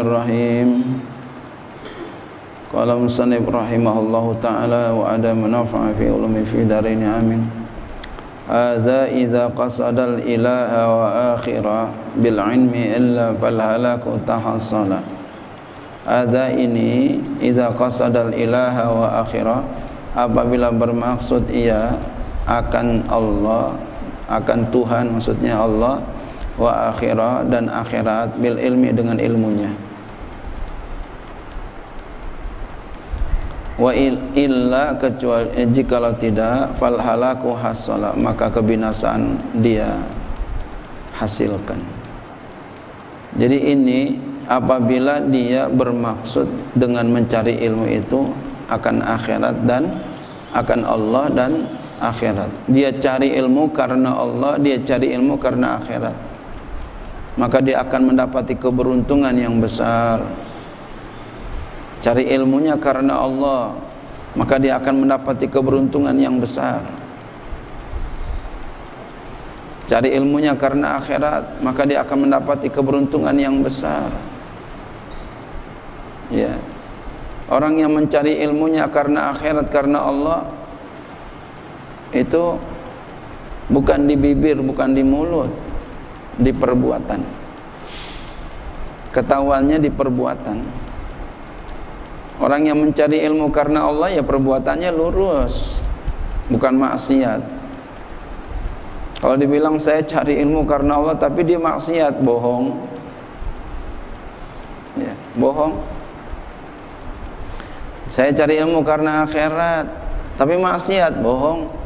Bismillahirrahmanirrahim Qala musannif rahimahullahu ta'ala wa ada munafa'a fi ulumi fi darini amin Aza iza qasadal al-ilaha wa akhira bil ilmi illa bal halaku tahassala Aza ini iza qasadal al-ilaha wa akhira apabila bermaksud ia akan Allah akan Tuhan maksudnya Allah wa akhirah dan akhirat bil ilmi dengan ilmunya wa illa kecuali eh, jika tidak fal halaku hasala maka kebinasaan dia hasilkan jadi ini apabila dia bermaksud dengan mencari ilmu itu akan akhirat dan akan Allah dan akhirat dia cari ilmu karena Allah dia cari ilmu karena akhirat maka dia akan mendapati keberuntungan yang besar cari ilmunya karena Allah maka dia akan mendapati keberuntungan yang besar cari ilmunya karena akhirat maka dia akan mendapati keberuntungan yang besar ya orang yang mencari ilmunya karena akhirat karena Allah itu bukan di bibir bukan di mulut di perbuatan ketahuannya di perbuatan Orang yang mencari ilmu karena Allah ya perbuatannya lurus, bukan maksiat. Kalau dibilang saya cari ilmu karena Allah tapi dia maksiat, bohong. Ya, bohong. Saya cari ilmu karena akhirat tapi maksiat, bohong.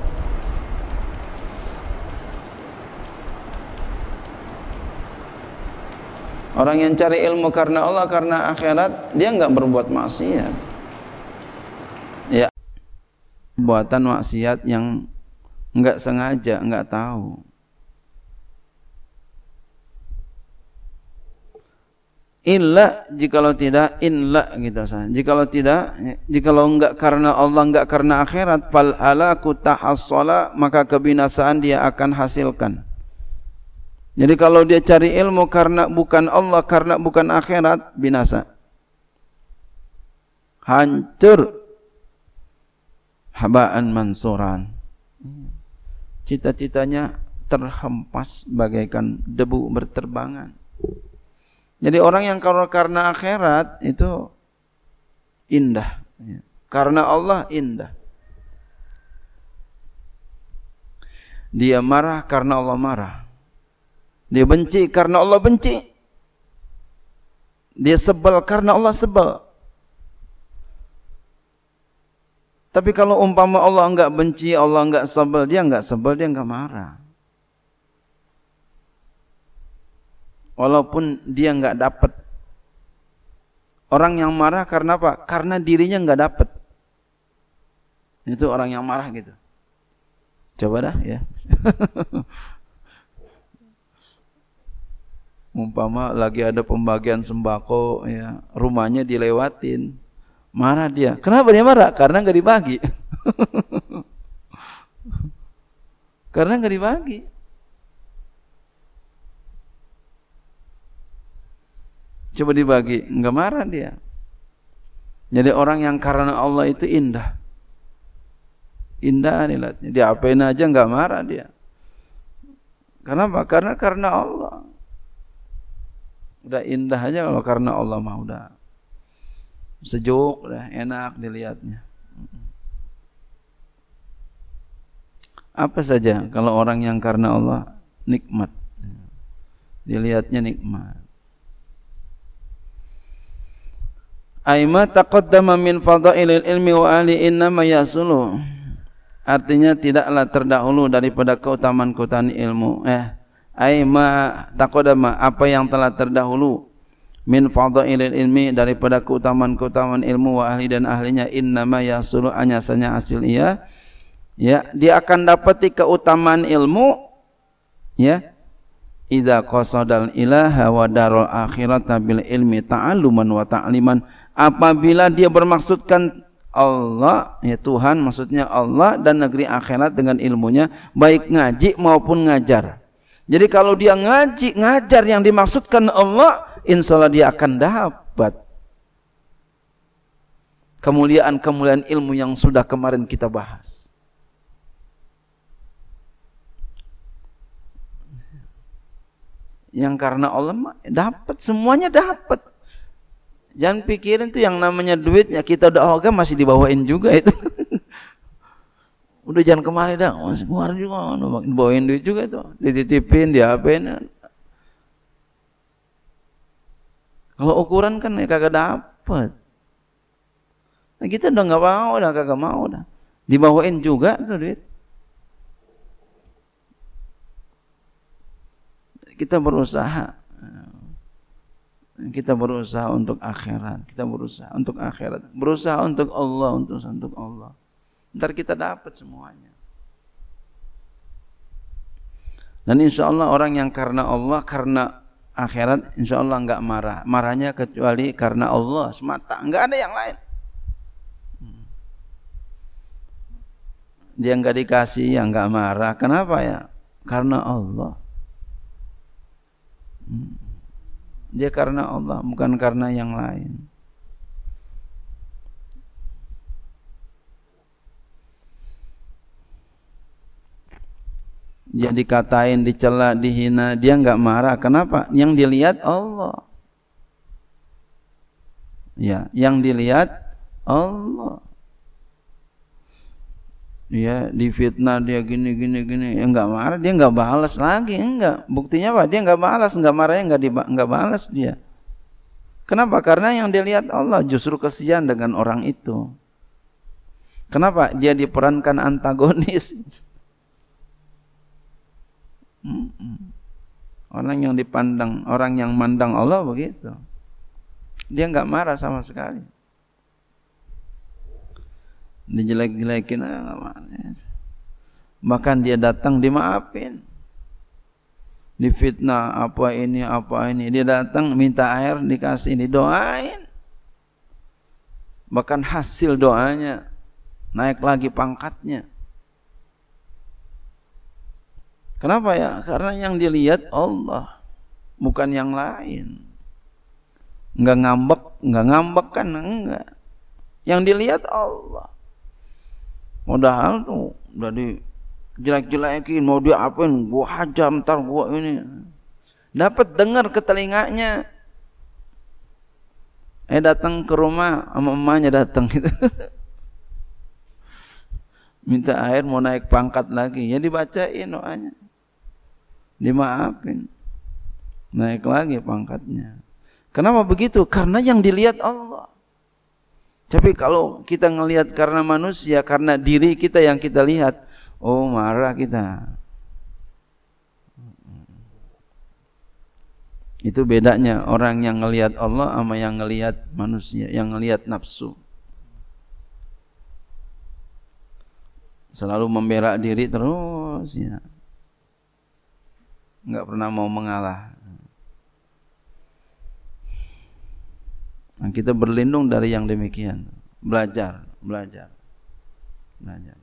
Orang yang cari ilmu karena Allah, karena akhirat, dia nggak berbuat maksiat. Ya, buatan maksiat yang nggak sengaja, nggak tahu. illa jikalau tidak inla gitu jika Jikalau tidak jikalau enggak karena Allah enggak karena akhirat fal ala tahassala maka kebinasaan dia akan hasilkan. Jadi kalau dia cari ilmu karena bukan Allah, karena bukan akhirat, binasa. Hancur. Habaan mansuran. Cita-citanya terhempas bagaikan debu berterbangan. Jadi orang yang kalau karena akhirat itu indah. Karena Allah indah. Dia marah karena Allah marah. Dia benci karena Allah benci. Dia sebel karena Allah sebel. Tapi kalau umpama Allah enggak benci, Allah enggak sebel, dia enggak sebel, dia enggak marah. Walaupun dia enggak dapat. Orang yang marah karena apa? Karena dirinya enggak dapat. Itu orang yang marah gitu. Coba dah ya. umpama lagi ada pembagian sembako ya rumahnya dilewatin marah dia kenapa dia marah karena nggak dibagi karena nggak dibagi coba dibagi nggak marah dia jadi orang yang karena Allah itu indah indah nilatnya dia apain aja nggak marah dia kenapa karena karena Allah udah indah aja kalau karena Allah mah udah sejuk, udah enak dilihatnya. Apa saja kalau orang yang karena Allah nikmat. Dilihatnya nikmat. Aima taqaddama min fadailil ilmi wa ahli ma yasulu. Artinya tidaklah terdahulu daripada keutamaan-keutamaan ilmu. Eh, ay ma taqadama apa yang telah terdahulu min fadailil ilmi daripada keutamaan-keutamaan ilmu wa ahli dan ahlinya innama yasulu anyasanya hasil ia ya dia akan dapati keutamaan ilmu ya idza qasadal ilaha wa darul akhirata bil ilmi taaluman wa ta'liman apabila dia bermaksudkan Allah ya Tuhan maksudnya Allah dan negeri akhirat dengan ilmunya baik ngaji maupun ngajar jadi kalau dia ngaji, ngajar yang dimaksudkan Allah, insya Allah dia akan dapat kemuliaan-kemuliaan ilmu yang sudah kemarin kita bahas. Yang karena Allah dapat semuanya dapat. Jangan pikirin tuh yang namanya duitnya kita udah hoga masih dibawain juga itu. udah jangan kemari dah masih keluar juga anu, bawain duit juga itu dititipin diapain kalau ukuran kan ya kagak dapet nah, kita udah nggak mau udah kagak mau udah dibawain juga tuh duit kita berusaha kita berusaha untuk akhirat kita berusaha untuk akhirat berusaha untuk Allah untuk untuk Allah Ntar kita dapat semuanya. Dan insya Allah orang yang karena Allah, karena akhirat, insya Allah nggak marah. Marahnya kecuali karena Allah semata, nggak ada yang lain. Dia nggak dikasih, yang nggak marah. Kenapa ya? Karena Allah. Hmm. Dia karena Allah, bukan karena yang lain. dia dikatain, dicela, dihina, dia enggak marah. Kenapa? Yang dilihat Allah. Ya, yang dilihat Allah. Ya, difitnah dia gini gini gini, ya enggak marah, dia enggak balas lagi, enggak. Buktinya apa? Dia enggak balas, enggak marahnya nggak nggak balas dia. Kenapa? Karena yang dilihat Allah justru kesian dengan orang itu. Kenapa? Dia diperankan antagonis. Orang yang dipandang, orang yang mandang Allah begitu. Dia nggak marah sama sekali. Dijelek-jelekin ah, marah. Bahkan dia datang dimaafin. Difitnah apa ini apa ini. Dia datang minta air dikasih didoain. Bahkan hasil doanya naik lagi pangkatnya. Kenapa ya? Karena yang dilihat Allah, bukan yang lain. Enggak ngambek, enggak ngambek kan enggak. Yang dilihat Allah. Modal tuh jadi jelek-jelekin, mau diapain, gua hajar ntar gua ini. Dapat dengar ke telinganya. Eh datang ke rumah sama emaknya datang gitu. Minta air mau naik pangkat lagi. Ya dibacain doanya dimaafin naik lagi pangkatnya kenapa begitu karena yang dilihat Allah tapi kalau kita ngelihat karena manusia karena diri kita yang kita lihat oh marah kita itu bedanya orang yang ngelihat Allah sama yang ngelihat manusia yang ngelihat nafsu selalu membela diri terus ya nggak pernah mau mengalah. Nah, kita berlindung dari yang demikian. Belajar, belajar, belajar.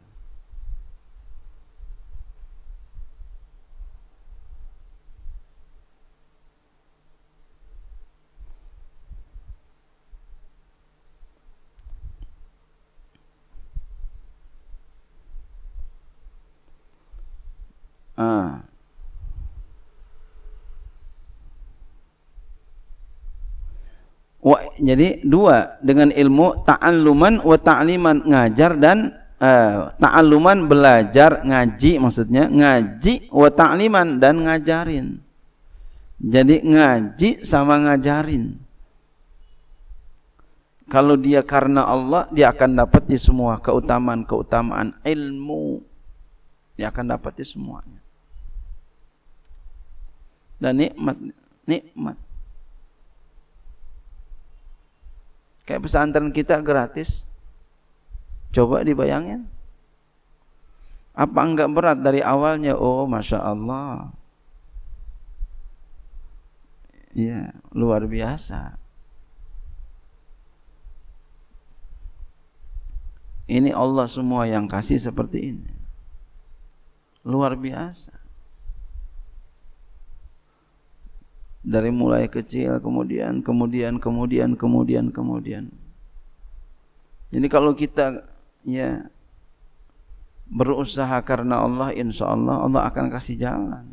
Ah. Wa, jadi dua dengan ilmu ta'alluman wa ta'liman ngajar dan uh, ta'alluman belajar ngaji maksudnya ngaji wa ta'liman dan ngajarin. Jadi ngaji sama ngajarin. Kalau dia karena Allah, dia akan dapat di semua keutamaan-keutamaan ilmu. Dia akan dapat di semuanya. Dan nikmat, nikmat. Kayak pesantren kita gratis. Coba dibayangin. Apa enggak berat dari awalnya? Oh, masya Allah. Ya, luar biasa. Ini Allah semua yang kasih seperti ini. Luar biasa. dari mulai kecil kemudian kemudian kemudian kemudian kemudian jadi kalau kita ya berusaha karena Allah insya Allah Allah akan kasih jalan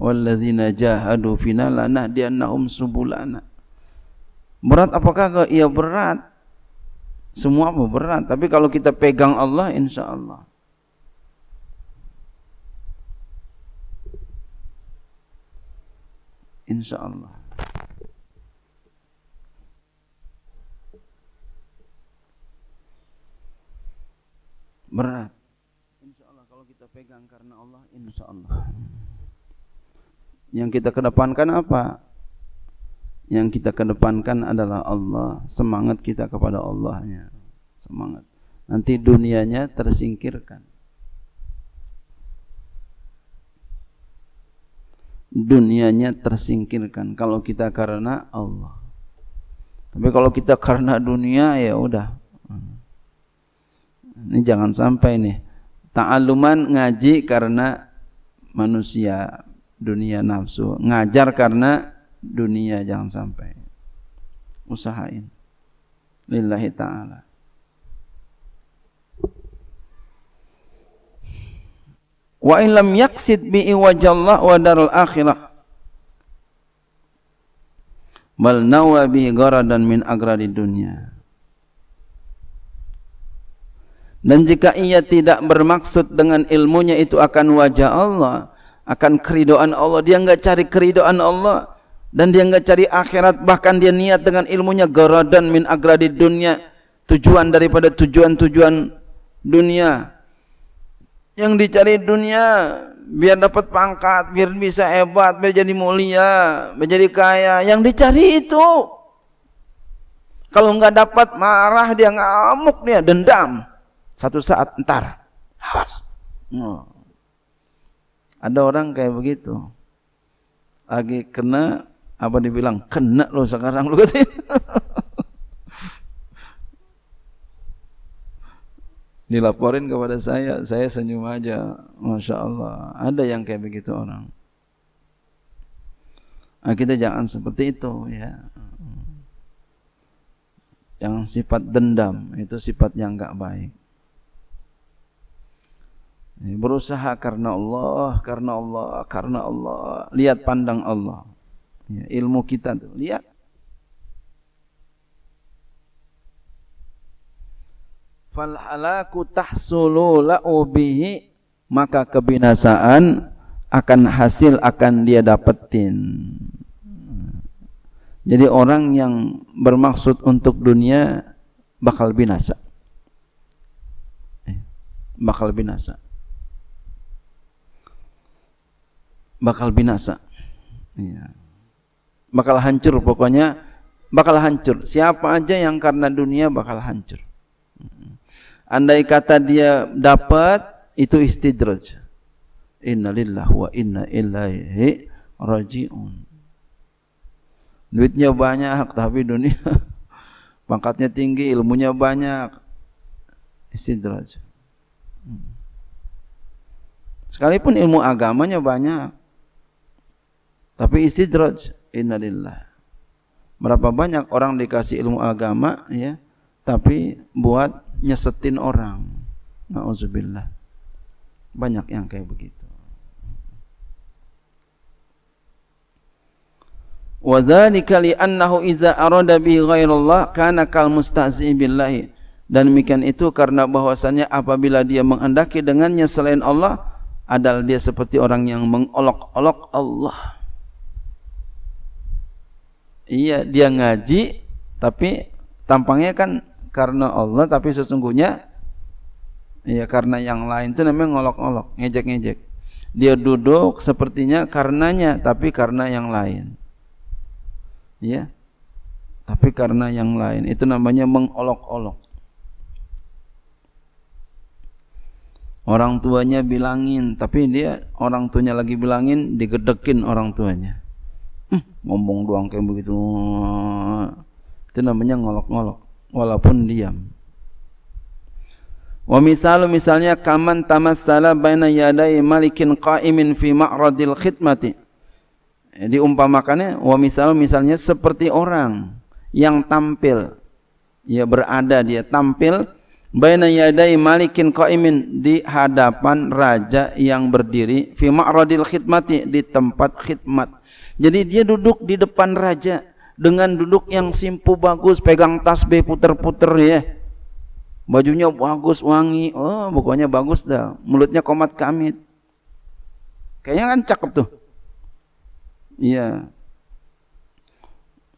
wallazina jahadu fina diannahum subulana berat apakah ya berat semua berat tapi kalau kita pegang Allah insya Allah Insya Allah. Berat. Insya Allah kalau kita pegang karena Allah, insya Allah. Yang kita kedepankan apa? Yang kita kedepankan adalah Allah. Semangat kita kepada Allahnya. Semangat. Nanti dunianya tersingkirkan. dunianya tersingkirkan kalau kita karena Allah. Tapi kalau kita karena dunia ya udah. Ini jangan sampai nih ta'aluman ngaji karena manusia dunia nafsu, ngajar karena dunia jangan sampai. Usahain lillahi taala. wa in lam yaksid bi iwajallah wa darul akhirah bal nawa bi dan min agradi dunya dan jika ia tidak bermaksud dengan ilmunya itu akan wajah Allah akan keridoan Allah dia enggak cari keridoan Allah dan dia enggak cari akhirat bahkan dia niat dengan ilmunya garadan min agradi dunia tujuan daripada tujuan-tujuan dunia yang dicari dunia biar dapat pangkat, biar bisa hebat, biar jadi mulia, biar jadi kaya. Yang dicari itu. Kalau nggak dapat marah dia ngamuk dia dendam. Satu saat entar awas. Oh. Ada orang kayak begitu. Lagi kena apa dibilang kena lo sekarang lo katanya. dilaporin kepada saya, saya senyum aja. Masya Allah, ada yang kayak begitu orang. Nah, kita jangan seperti itu ya. Yang sifat dendam itu sifat yang enggak baik. Ya, berusaha karena Allah, karena Allah, karena Allah. Lihat pandang Allah. Ya, ilmu kita tuh lihat fal halaku tahsulu lau bihi maka kebinasaan akan hasil akan dia dapetin jadi orang yang bermaksud untuk dunia bakal binasa eh, bakal binasa bakal binasa iya. bakal hancur pokoknya bakal hancur siapa aja yang karena dunia bakal hancur andai kata dia dapat itu istidraj innalillahi wa inna ilaihi rajiun duitnya banyak tapi dunia pangkatnya tinggi ilmunya banyak istidraj sekalipun ilmu agamanya banyak tapi istidraj innalillah berapa banyak orang dikasih ilmu agama ya tapi buat nyesetin orang. Nauzubillah. Banyak yang kayak begitu. Wa dzalika li'annahu idza arada bi ghairallah kana kal mustahzi billahi. Dan demikian itu karena bahwasannya apabila dia menghendaki dengannya selain Allah adalah dia seperti orang yang mengolok-olok Allah. Iya, dia ngaji tapi tampangnya kan karena Allah tapi sesungguhnya ya karena yang lain itu namanya ngolok-ngolok, ngejek-ngejek. Dia duduk sepertinya karenanya tapi karena yang lain. Ya. Tapi karena yang lain itu namanya mengolok-olok. Orang tuanya bilangin, tapi dia orang tuanya lagi bilangin digedekin orang tuanya. Hm, ngomong doang kayak begitu. Itu namanya ngolok-ngolok walaupun diam. Wa misalu misalnya kaman tamassala baina yadai malikin qa'imin fi ma'radil khidmati. Diumpamakannya wa misalu misalnya seperti orang yang tampil ya berada dia tampil baina yadai malikin qa'imin di hadapan raja yang berdiri fi ma'radil khidmati di tempat khidmat. Jadi dia duduk di depan raja dengan duduk yang simpu bagus pegang tasbih puter-puter ya bajunya bagus wangi oh pokoknya bagus dah mulutnya komat kamit kayaknya kan cakep tuh iya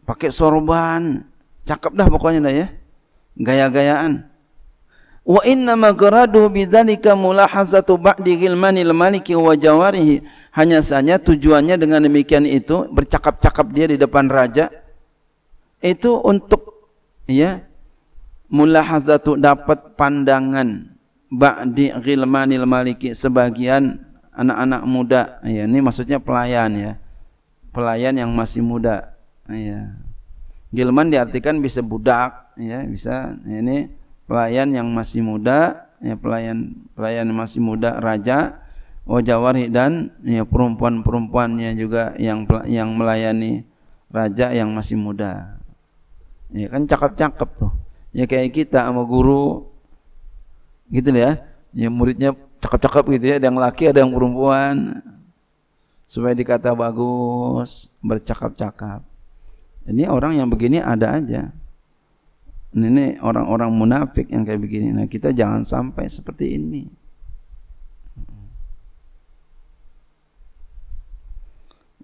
pakai sorban cakep dah pokoknya dah ya gaya-gayaan wa inna magradu bidzalika mulahazatu ba'di ghilmanil maliki wa jawarihi hanya saja tujuannya dengan demikian itu bercakap-cakap dia di depan raja itu untuk ya mulahazatu dapat pandangan ba'di ghilmanil maliki sebagian anak-anak muda ya ini maksudnya pelayan ya pelayan yang masih muda ya Gilman diartikan bisa budak ya bisa ya, ini pelayan yang masih muda ya pelayan pelayan masih muda raja wajawari dan ya perempuan-perempuannya juga yang yang melayani raja yang masih muda ya kan cakep-cakep tuh ya kayak kita sama guru gitu ya ya muridnya cakep-cakep gitu ya ada yang laki ada yang perempuan supaya dikata bagus bercakap-cakap ini orang yang begini ada aja ini orang-orang munafik yang kayak begini nah kita jangan sampai seperti ini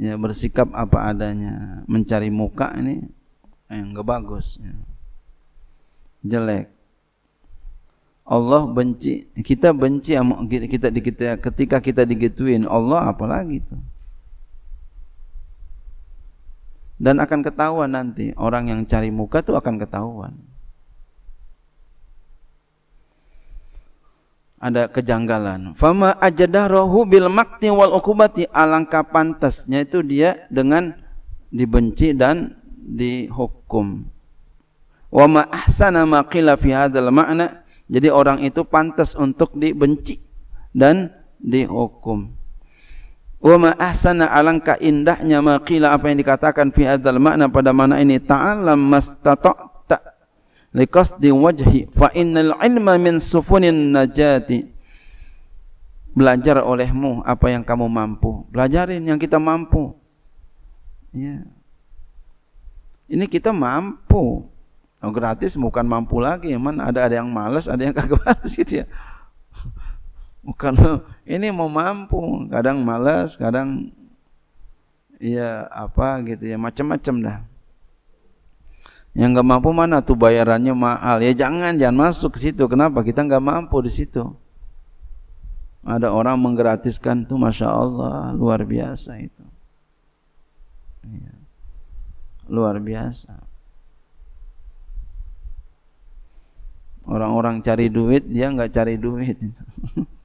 ya bersikap apa adanya mencari muka ini yang enggak bagus ya. jelek Allah benci kita benci sama kita, kita ketika kita digituin Allah apalagi itu dan akan ketahuan nanti orang yang cari muka tuh akan ketahuan ada kejanggalan fama ajadarahu bil makti wal ukubati alangkah pantasnya itu dia dengan dibenci dan dihukum. Wa ma ahsana ma qila fi hadzal ma'na. Jadi orang itu pantas untuk dibenci dan dihukum. Wa ma ahsana alangkah indahnya ma qila apa yang dikatakan fi hadzal ma'na pada mana ini ta'allam mastata'ta liqasdi wajhi fa innal ilma min sufunin najati. Belajar olehmu apa yang kamu mampu. Belajarin yang kita mampu. Ya. Yeah ini kita mampu. Oh, gratis bukan mampu lagi, emang ada ada yang malas, ada yang kagak malas gitu ya. Bukan ini mau mampu, kadang malas, kadang ya apa gitu ya, macam-macam dah. Yang nggak mampu mana tuh bayarannya mahal. Ya jangan jangan masuk ke situ. Kenapa? Kita nggak mampu di situ. Ada orang menggratiskan tuh, masya Allah luar biasa itu. Ya luar biasa orang-orang cari duit dia nggak cari duit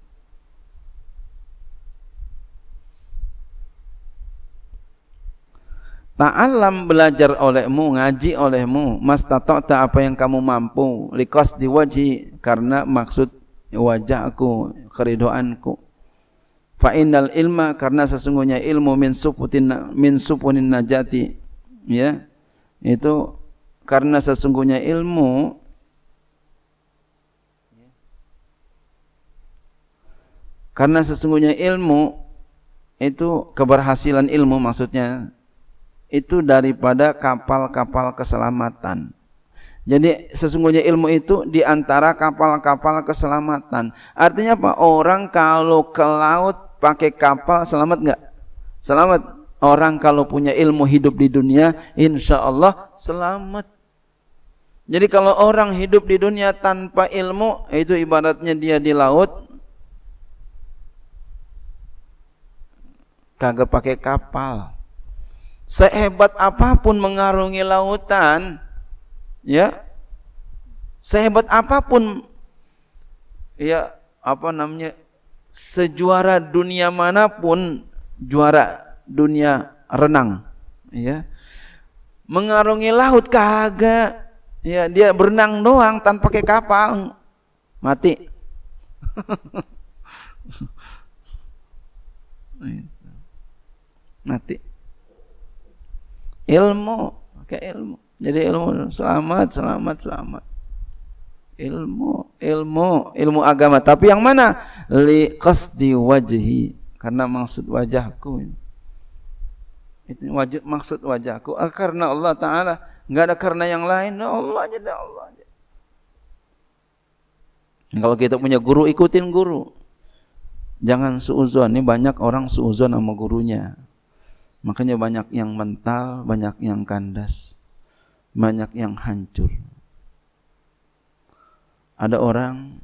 Ta'alam belajar olehmu, ngaji olehmu, mas tatokta apa yang kamu mampu, likos diwaji, karena maksud wajahku, keridoanku. fainal ilma, karena sesungguhnya ilmu min, suputin, min supunin najati, ya itu karena sesungguhnya ilmu karena sesungguhnya ilmu itu keberhasilan ilmu maksudnya itu daripada kapal-kapal keselamatan. Jadi sesungguhnya ilmu itu diantara kapal-kapal keselamatan. Artinya apa? Orang kalau ke laut pakai kapal selamat nggak Selamat. Orang kalau punya ilmu hidup di dunia, insya Allah selamat. Jadi kalau orang hidup di dunia tanpa ilmu, itu ibaratnya dia di laut, kagak pakai kapal. Sehebat apapun mengarungi lautan, ya, sehebat apapun, ya, apa namanya, sejuara dunia manapun juara dunia renang ya mengarungi laut kagak ya dia berenang doang tanpa pakai kapal mati mati ilmu pakai ilmu jadi ilmu selamat selamat selamat ilmu ilmu ilmu agama tapi yang mana li qasdi wajhi karena maksud wajahku ini itu wajib maksud wajahku. Ah, karena Allah Ta'ala. Enggak ada karena yang lain. Nah, Allah aja, nah Allah aja. Kalau kita punya guru, ikutin guru. Jangan suuzon. Ini banyak orang suuzon sama gurunya. Makanya banyak yang mental, banyak yang kandas. Banyak yang hancur. Ada orang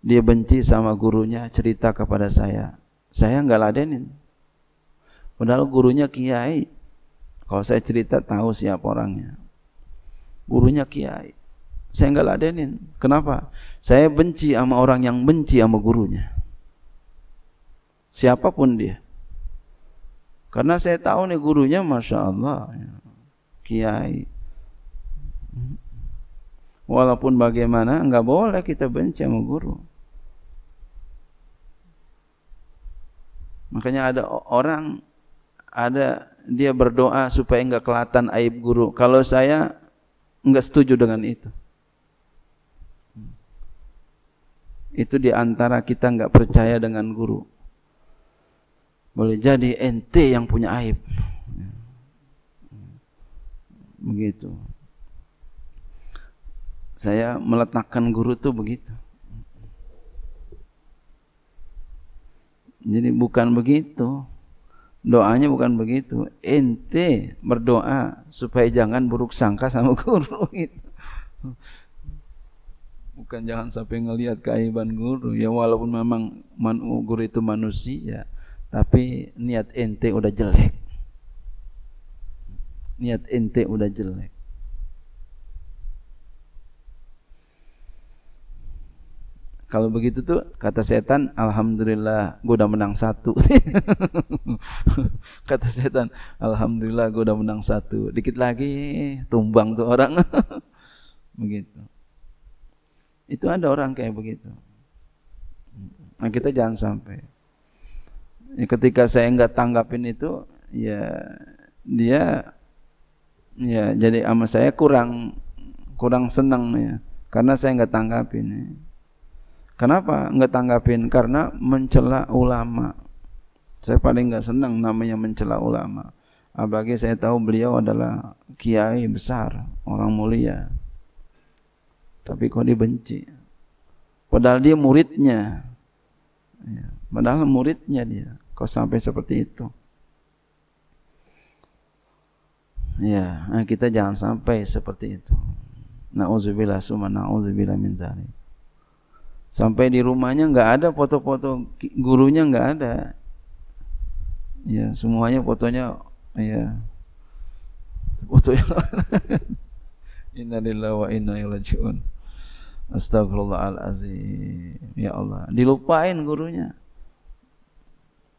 dia benci sama gurunya cerita kepada saya. Saya nggak ladenin. Padahal gurunya kiai. Kalau saya cerita tahu siapa orangnya. Gurunya kiai. Saya enggak ladenin. Kenapa? Saya benci sama orang yang benci sama gurunya. Siapapun dia. Karena saya tahu nih gurunya Masya Allah. Ya. Kiai. Walaupun bagaimana enggak boleh kita benci sama guru. Makanya ada orang ada dia berdoa supaya enggak kelihatan aib guru. Kalau saya enggak setuju dengan itu. Itu di antara kita enggak percaya dengan guru. Boleh jadi ente yang punya aib. Begitu. Saya meletakkan guru tuh begitu. Jadi bukan begitu. Doanya bukan begitu. Ente berdoa supaya jangan buruk sangka sama guru gitu. Bukan jangan sampai ngelihat keaiban guru ya walaupun memang man, guru itu manusia tapi niat ente udah jelek. Niat ente udah jelek. Kalau begitu tuh kata setan, alhamdulillah gue udah menang satu. kata setan, alhamdulillah gue udah menang satu. Dikit lagi tumbang tuh orang. begitu. Itu ada orang kayak begitu. Nah kita jangan sampai. Ya, ketika saya nggak tanggapin itu, ya dia ya jadi sama saya kurang kurang senang ya karena saya nggak tanggapin ya. Kenapa nggak tanggapin? Karena mencela ulama. Saya paling nggak senang namanya mencela ulama. Apalagi saya tahu beliau adalah kiai besar, orang mulia. Tapi kok dibenci? Padahal dia muridnya. Ya, padahal muridnya dia. Kok sampai seperti itu? Ya, nah kita jangan sampai seperti itu. Nauzubillah summa nauzubillah min zalik sampai di rumahnya nggak ada foto-foto gurunya nggak ada ya semuanya fotonya ya foto yang innalillahi wa inna ilaihi rajiun astagfirullahalazim ya Allah dilupain gurunya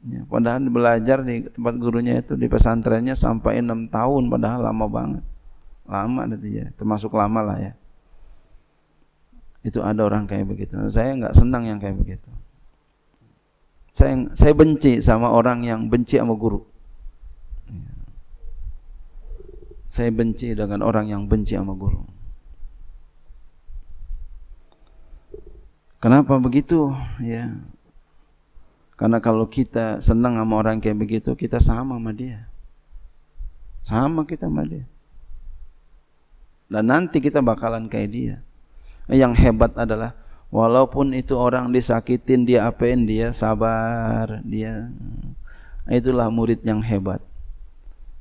ya, padahal belajar di tempat gurunya itu di pesantrennya sampai enam tahun padahal lama banget lama nanti ya termasuk lama lah ya itu ada orang kayak begitu. Saya nggak senang yang kayak begitu. Saya saya benci sama orang yang benci sama guru. Iya. Saya benci dengan orang yang benci sama guru. Kenapa begitu? Ya. Karena kalau kita senang sama orang kayak begitu, kita sama sama dia. Sama kita sama dia. Dan nanti kita bakalan kayak dia yang hebat adalah walaupun itu orang disakitin dia apain dia sabar dia itulah murid yang hebat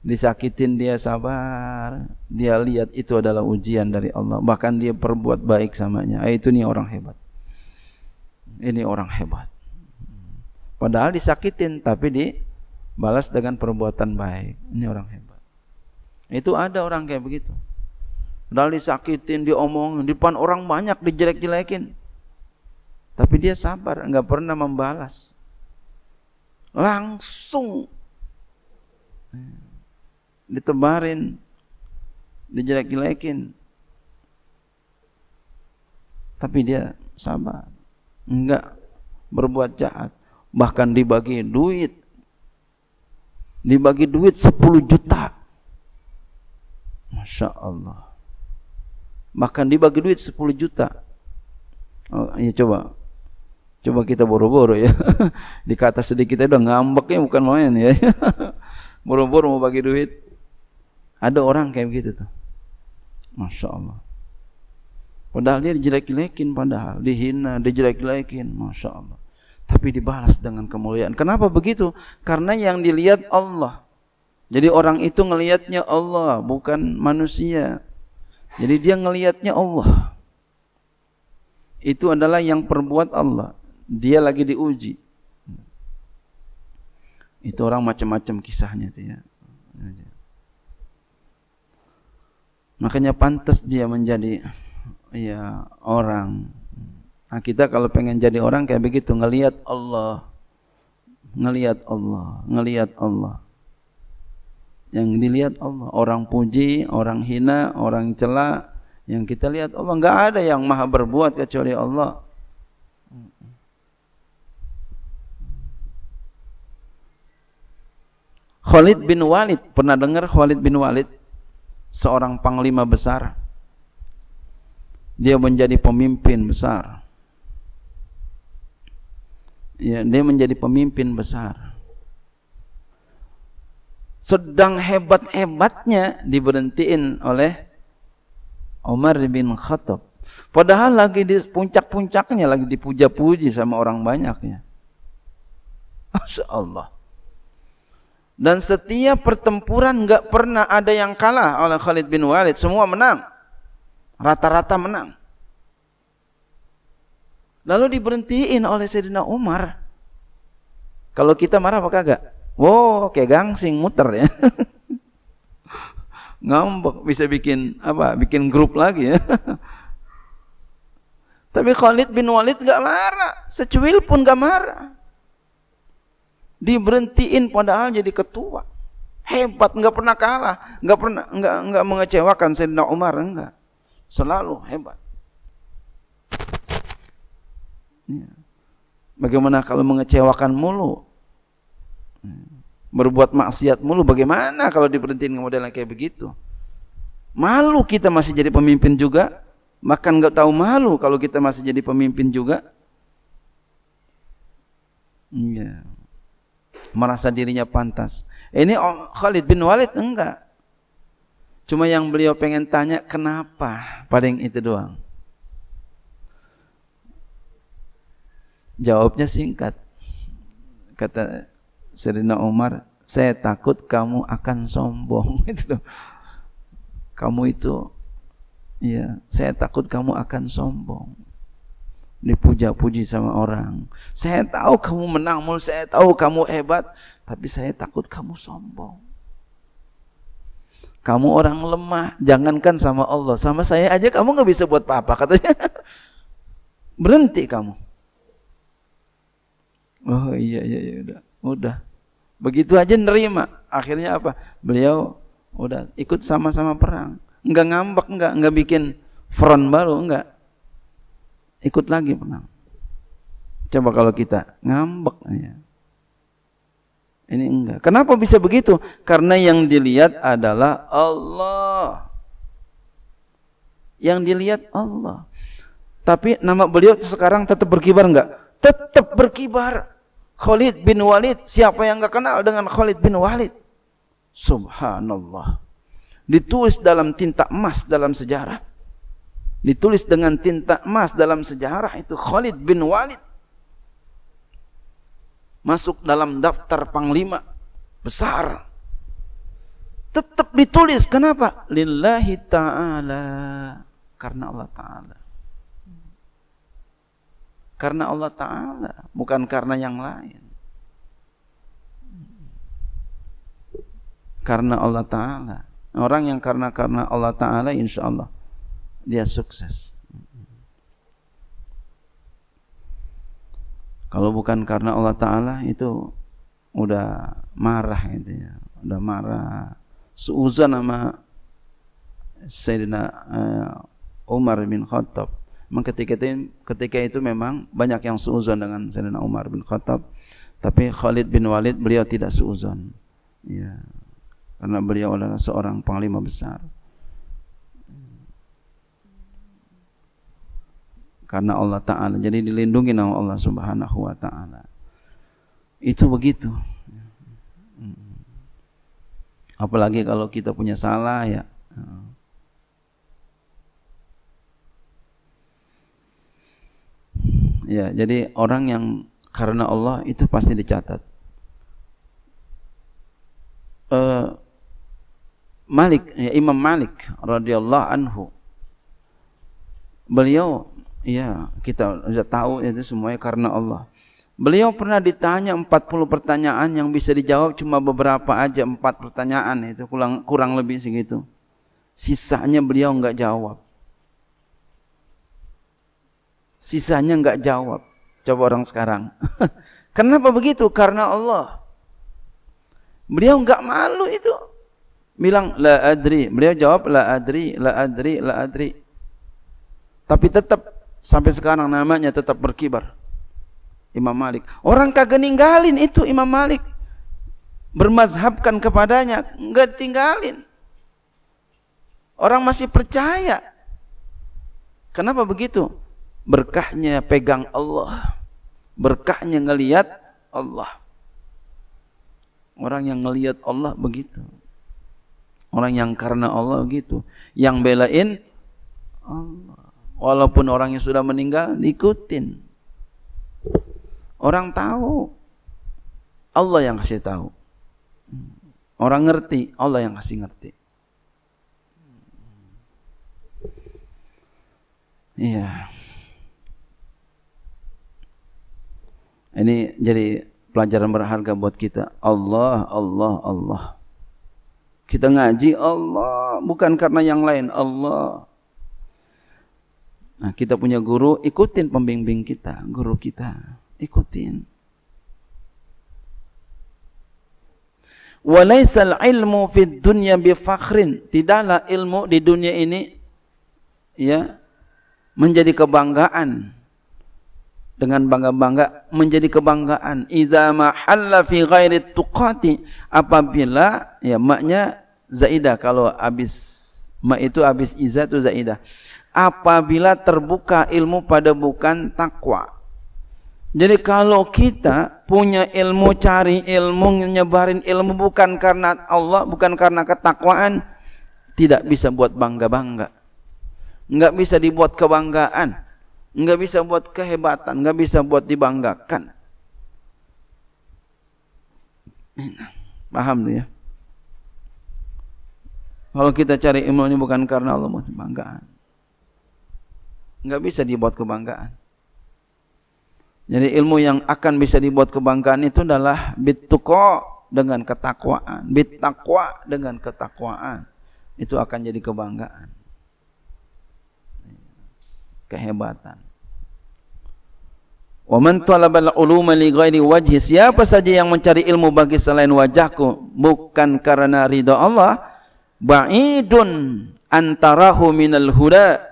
disakitin dia sabar dia lihat itu adalah ujian dari Allah bahkan dia perbuat baik samanya eh, itu nih orang hebat ini orang hebat padahal disakitin tapi dibalas dengan perbuatan baik ini orang hebat itu ada orang kayak begitu Dali sakitin, diomongin, di depan orang banyak dijelek-jelekin. Tapi dia sabar, enggak pernah membalas. Langsung ditebarin, dijelek-jelekin. Tapi dia sabar, enggak berbuat jahat. Bahkan dibagi duit, dibagi duit 10 juta. Masya Allah bahkan dibagi duit 10 juta oh, ya coba coba kita boro-boro ya kata sedikit aja ngambeknya bukan main ya boro-boro mau bagi duit ada orang kayak begitu tuh Masya Allah padahal dia dijelek-jelekin padahal dihina, dijelek-jelekin Masya Allah tapi dibalas dengan kemuliaan. Kenapa begitu? Karena yang dilihat Allah. Jadi orang itu ngelihatnya Allah, bukan manusia. Jadi dia ngelihatnya Allah. Itu adalah yang perbuat Allah. Dia lagi diuji. Itu orang macam-macam kisahnya ya. Makanya pantas dia menjadi ya orang. Nah, kita kalau pengen jadi orang kayak begitu ngelihat Allah, ngelihat Allah, ngelihat Allah yang dilihat Allah orang puji orang hina orang cela yang kita lihat Allah enggak ada yang maha berbuat kecuali Allah Khalid bin Walid pernah dengar Khalid bin Walid seorang panglima besar dia menjadi pemimpin besar ya dia menjadi pemimpin besar sedang hebat-hebatnya diberhentiin oleh Umar bin Khattab. Padahal lagi di puncak-puncaknya, lagi dipuja-puji sama orang banyaknya. Masya Allah. Dan setiap pertempuran nggak pernah ada yang kalah oleh Khalid bin Walid. Semua menang. Rata-rata menang. Lalu diberhentiin oleh Sayyidina Umar. Kalau kita marah apakah kagak? Wow, kayak gangsing muter ya. Ngambek bisa bikin apa? Bikin grup lagi ya. Tapi Khalid bin Walid gak marah, secuil pun gak marah. Diberhentiin padahal jadi ketua. Hebat, nggak pernah kalah, nggak pernah nggak mengecewakan Sayyidina Umar enggak. Selalu hebat. Ya. Bagaimana kalau mengecewakan mulu? berbuat maksiat mulu bagaimana kalau diperintahin modelnya kayak begitu malu kita masih jadi pemimpin juga makan nggak tahu malu kalau kita masih jadi pemimpin juga ya. merasa dirinya pantas ini Khalid bin Walid enggak cuma yang beliau pengen tanya kenapa paling itu doang jawabnya singkat kata Serina Umar, saya takut kamu akan sombong. Kamu itu, ya, saya takut kamu akan sombong. Dipuja-puji sama orang. Saya tahu kamu menang mul, saya tahu kamu hebat, tapi saya takut kamu sombong. Kamu orang lemah, jangankan sama Allah, sama saya aja kamu nggak bisa buat apa-apa katanya. Berhenti kamu. Oh iya iya iya udah. Udah. Begitu aja nerima. Akhirnya apa? Beliau udah ikut sama-sama perang. Enggak ngambek, enggak enggak bikin front baru, enggak. Ikut lagi perang. Coba kalau kita ngambek ya. Ini enggak. Kenapa bisa begitu? Karena yang dilihat adalah Allah. Yang dilihat Allah. Tapi nama beliau sekarang tetap berkibar enggak? Tetap berkibar. Khalid bin Walid. Siapa yang enggak kenal dengan Khalid bin Walid? Subhanallah. Ditulis dalam tinta emas dalam sejarah. Ditulis dengan tinta emas dalam sejarah itu Khalid bin Walid. Masuk dalam daftar panglima besar. Tetap ditulis kenapa? Lillahi ta'ala. Karena Allah ta'ala. Karena Allah Ta'ala, bukan karena yang lain. Karena Allah Ta'ala. Orang yang karena karena Allah Ta'ala insya Allah dia sukses. Kalau bukan karena Allah Ta'ala itu udah marah itu ya. Udah marah. Seuzan sama Sayyidina eh, Umar bin Khattab ketika itu, ketika itu memang banyak yang suuzon dengan Sayyidina Umar bin Khattab tapi Khalid bin Walid beliau tidak suuzon ya karena beliau adalah seorang panglima besar karena Allah Ta'ala jadi dilindungi nama Allah Subhanahu Wa Ta'ala itu begitu apalagi kalau kita punya salah ya Ya, jadi orang yang karena Allah itu pasti dicatat. Uh, Malik, ya Imam Malik radhiyallahu anhu. Beliau ya kita sudah tahu itu semuanya karena Allah. Beliau pernah ditanya 40 pertanyaan yang bisa dijawab cuma beberapa aja, empat pertanyaan itu kurang kurang lebih segitu. Sisanya beliau enggak jawab. Sisanya nggak jawab. Coba orang sekarang. Kenapa begitu? Karena Allah. Beliau nggak malu itu. Bilang la adri. Beliau jawab la adri, la adri, la adri. Tapi tetap sampai sekarang namanya tetap berkibar. Imam Malik. Orang kagak ninggalin itu Imam Malik. Bermazhabkan kepadanya, nggak tinggalin. Orang masih percaya. Kenapa begitu? berkahnya pegang Allah berkahnya ngeliat Allah orang yang ngeliat Allah begitu orang yang karena Allah begitu yang belain Allah walaupun orang yang sudah meninggal ikutin orang tahu Allah yang kasih tahu orang ngerti Allah yang kasih ngerti iya yeah. Ini jadi pelajaran berharga buat kita. Allah, Allah, Allah. Kita ngaji Allah bukan karena yang lain, Allah. Nah, kita punya guru, ikutin pembimbing kita, guru kita. Ikutin. Walaisal ilmu fid dunya bi Tidaklah ilmu di dunia ini ya menjadi kebanggaan dengan bangga-bangga menjadi kebanggaan Iza mahalla fi ghairi tuqati apabila ya maknya zaidah kalau habis ma itu habis iza itu zaidah apabila terbuka ilmu pada bukan takwa jadi kalau kita punya ilmu cari ilmu nyebarin ilmu bukan karena Allah bukan karena ketakwaan tidak bisa buat bangga-bangga nggak bisa dibuat kebanggaan nggak bisa buat kehebatan, nggak bisa buat dibanggakan. Paham tuh ya? Kalau kita cari ilmu ini bukan karena Allah mau kebanggaan. Nggak bisa dibuat kebanggaan. Jadi ilmu yang akan bisa dibuat kebanggaan itu adalah bituko dengan ketakwaan, bitakwa dengan ketakwaan. Itu akan jadi kebanggaan kehebatan. Wa man talabal uluma li ghairi wajhi siapa saja yang mencari ilmu bagi selain wajahku bukan karena ridha Allah ba'idun antarahu minal huda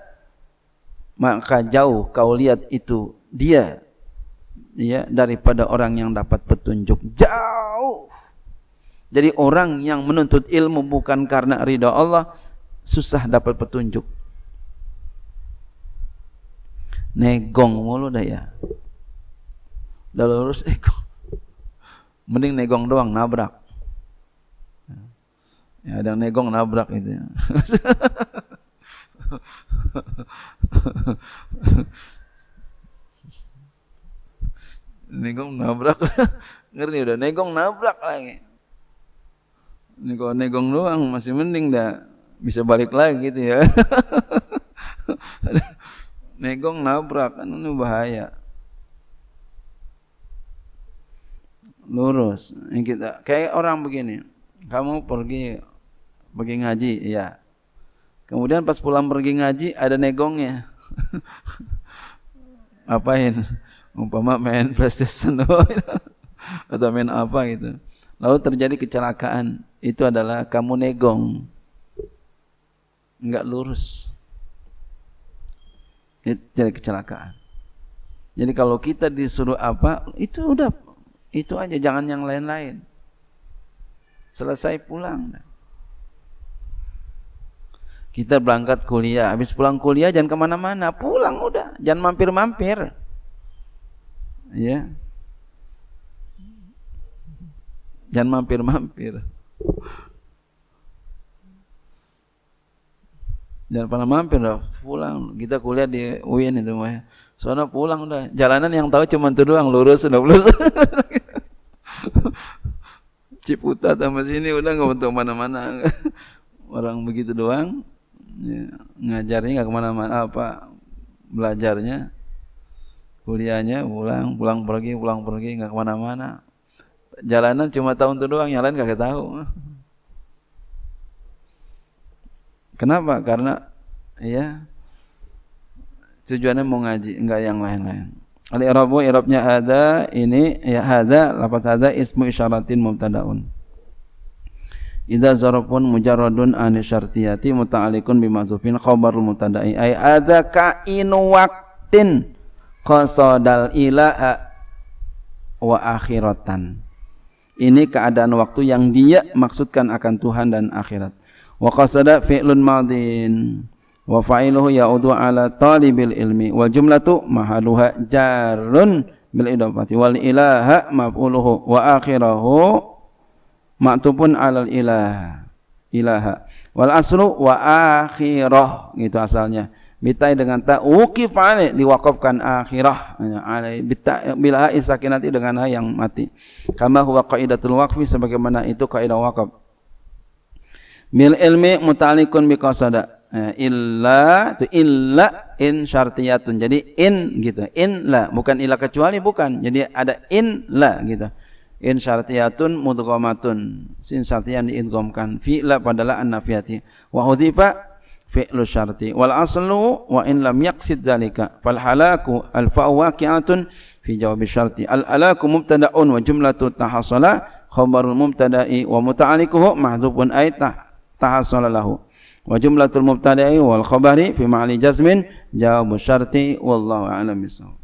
maka jauh kau lihat itu dia ya daripada orang yang dapat petunjuk jauh jadi orang yang menuntut ilmu bukan karena ridha Allah susah dapat petunjuk negong mulu dah ya udah lurus ego mending negong doang nabrak ya ada negong nabrak itu. ya negong nabrak ngerti udah negong nabrak lagi ini kalau negong doang masih mending dah bisa balik lagi gitu ya negong nabrak kan ini bahaya lurus ini kita kayak orang begini kamu pergi pergi ngaji ya kemudian pas pulang pergi ngaji ada negongnya apain umpama main PlayStation atau main apa gitu lalu terjadi kecelakaan itu adalah kamu negong nggak lurus jadi kecelakaan jadi kalau kita disuruh apa itu udah itu aja jangan yang lain-lain selesai pulang kita berangkat kuliah habis pulang kuliah jangan kemana-mana pulang udah jangan mampir-mampir ya jangan mampir-mampir Jangan pernah mampir dah, pulang. Kita kuliah di UIN itu mah. Soalnya pulang udah. Jalanan yang tahu cuma itu doang, lurus udah lurus. Ciputat sama sini udah nggak untuk mana-mana. Orang begitu doang. Ya, ngajarnya nggak kemana-mana apa belajarnya kuliahnya pulang pulang pergi pulang pergi nggak kemana-mana jalanan cuma tahun itu doang yang lain kagak tahu Kenapa? Karena ya tujuannya mau ngaji, enggak yang lain-lain. Al i'rabu i'rabnya ada ini ya ada lafaz ada ismu isyaratin mubtadaun. Idza zarafun mujarradun an syartiyati muta'alliqun bima zufin khabarul mutada'i ay ada kainu waqtin qasadal ilaha wa akhiratan. Ini keadaan waktu yang dia maksudkan akan Tuhan dan akhirat wa qasada fi'lun madin wa fa'iluhu ya'udu ala talibil ilmi wal jumlatu mahaluha jarun bil idafati wal ilaha maf'uluhu wa akhirahu maktubun alal ilah ilaha wal aslu wa akhirah gitu asalnya bitai dengan ta wukif ale diwakafkan akhirah alai bita bila isakinati dengan ha yang mati kama huwa qaidatul waqfi sebagaimana itu kaidah wakaf Mil ilmi mutalikun bi qasada eh, illa itu illa in syartiyatun jadi in gitu in la bukan illa kecuali bukan jadi ada in la gitu in syartiyatun mudghamatun sin syartiyan diidghamkan fi la an annafiyati wa hudhifa fi'lu syarti wal aslu wa in lam yaqsid dzalika fal halaku al fawaqi'atun fi jawab syarti al alaku mubtada'un wa jumlatu tahasala khabarul mubtada'i wa muta'alliquhu mahdhufun aitah tahassul lahu wa jumlatul mubtada'i wal khabari fi ma'li jazmin jawabu syarti wallahu a'lam bishawab